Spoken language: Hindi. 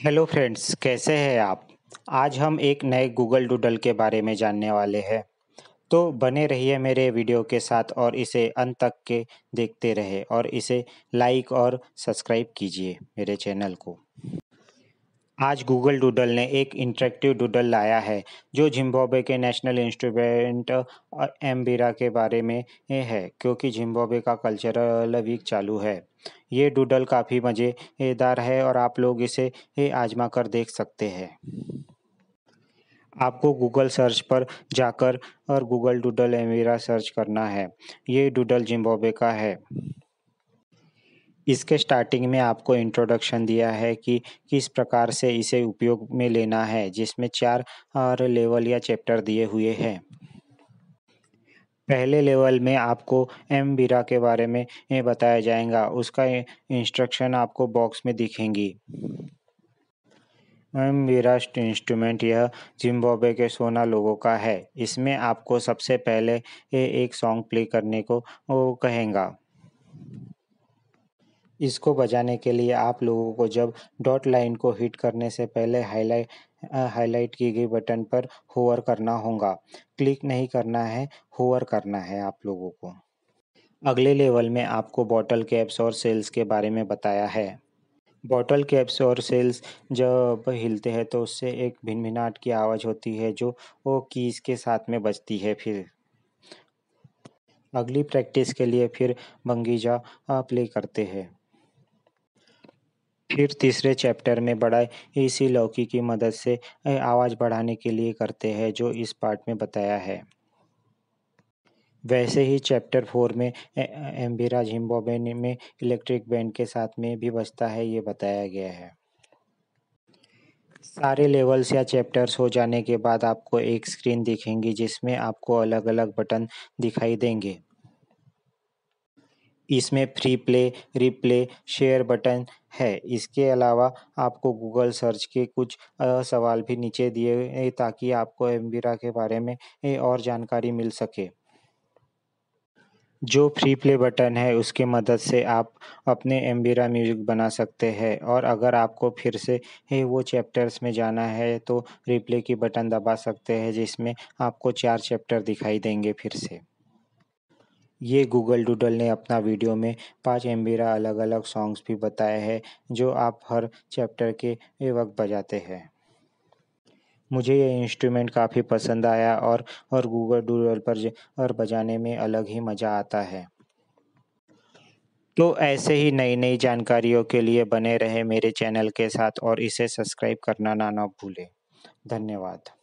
हेलो फ्रेंड्स कैसे हैं आप आज हम एक नए गूगल डूडल के बारे में जानने वाले हैं तो बने रहिए मेरे वीडियो के साथ और इसे अंत तक के देखते रहे और इसे लाइक और सब्सक्राइब कीजिए मेरे चैनल को आज गूगल डूडल ने एक इंटरेक्टिव डूडल लाया है जो जिम्बाब्वे के नेशनल इंस्ट्रूमेंट एम्बिरा के बारे में है क्योंकि जिम्बाब्वे का कल्चरल वीक चालू है ये डूडल काफ़ी मज़ेदार है और आप लोग इसे आजमा कर देख सकते हैं आपको गूगल सर्च पर जाकर और गूगल डूडल एमवीरा सर्च करना है ये डूडल जिम्बाब्वे का है इसके स्टार्टिंग में आपको इंट्रोडक्शन दिया है कि किस प्रकार से इसे उपयोग में लेना है जिसमें चार और लेवल या चैप्टर दिए हुए हैं पहले लेवल में आपको एम बीरा के बारे में बताया जाएगा उसका इंस्ट्रक्शन आपको बॉक्स में दिखेंगी एम मेरा इंस्ट्रूमेंट यह जिम्बाब्वे के सोना लोगों का है इसमें आपको सबसे पहले एक सॉन्ग प्ले करने को कहेगा इसको बजाने के लिए आप लोगों को जब डॉट लाइन को हिट करने से पहले हाईलाइट हाईलाइट की गई बटन पर होवर करना होगा क्लिक नहीं करना है होवर करना है आप लोगों को अगले लेवल में आपको बॉटल कैप्स और सेल्स के बारे में बताया है बॉटल कैप्स और सेल्स जब हिलते हैं तो उससे एक भिन भिनाट की आवाज़ होती है जो वो कीज के साथ में बजती है फिर अगली प्रैक्टिस के लिए फिर बंगीजा प्ले करते हैं फिर तीसरे चैप्टर में बड़ा इसी लौकी की मदद से आवाज़ बढ़ाने के लिए करते हैं जो इस पार्ट में बताया है वैसे ही चैप्टर फोर में एम्बिरा जिम्बाब्वे में इलेक्ट्रिक बैंड के साथ में भी बचता है ये बताया गया है सारे लेवल्स या चैप्टर्स हो जाने के बाद आपको एक स्क्रीन दिखेंगी जिसमें आपको अलग अलग बटन दिखाई देंगे इसमें free play replay share button है इसके अलावा आपको गूगल सर्च के कुछ सवाल भी नीचे दिए ताकि आपको एम्बिरा के बारे में और जानकारी मिल सके जो फ्री प्ले बटन है उसके मदद से आप अपने एम्बिरा म्यूजिक बना सकते हैं और अगर आपको फिर से वो चैप्टर्स में जाना है तो रिप्ले की बटन दबा सकते हैं जिसमें आपको चार चैप्टर दिखाई देंगे फिर से ये गूगल डूडल ने अपना वीडियो में पाँच एम्बिरा अलग अलग सॉन्ग्स भी बताए हैं जो आप हर चैप्टर के वक्त बजाते हैं मुझे यह इंस्ट्रूमेंट काफ़ी पसंद आया और और गूगल डूडल पर और बजाने में अलग ही मज़ा आता है तो ऐसे ही नई नई जानकारियों के लिए बने रहे मेरे चैनल के साथ और इसे सब्सक्राइब करना ना ना भूलें धन्यवाद